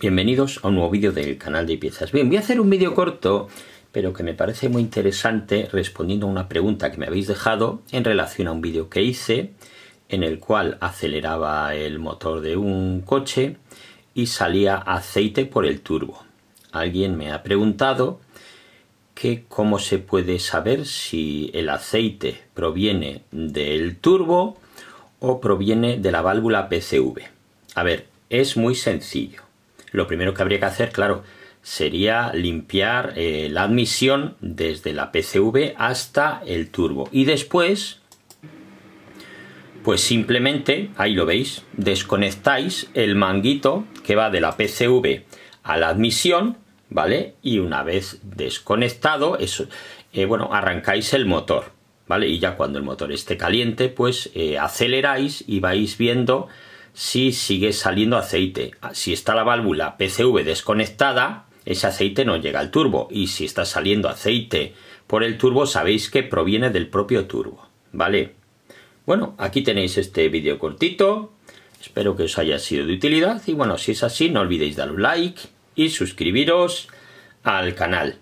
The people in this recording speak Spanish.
Bienvenidos a un nuevo vídeo del canal de piezas. Bien, voy a hacer un vídeo corto, pero que me parece muy interesante respondiendo a una pregunta que me habéis dejado en relación a un vídeo que hice en el cual aceleraba el motor de un coche y salía aceite por el turbo. Alguien me ha preguntado que cómo se puede saber si el aceite proviene del turbo o proviene de la válvula PCV. A ver, es muy sencillo lo primero que habría que hacer, claro, sería limpiar eh, la admisión desde la PCV hasta el turbo. Y después, pues simplemente, ahí lo veis, desconectáis el manguito que va de la PCV a la admisión, ¿vale? Y una vez desconectado, eso, eh, bueno, arrancáis el motor, ¿vale? Y ya cuando el motor esté caliente, pues eh, aceleráis y vais viendo si sigue saliendo aceite. Ah, si está la válvula PCV desconectada, ese aceite no llega al turbo. Y si está saliendo aceite por el turbo, sabéis que proviene del propio turbo. ¿Vale? Bueno, aquí tenéis este vídeo cortito. Espero que os haya sido de utilidad. Y bueno, si es así, no olvidéis dar un like y suscribiros al canal.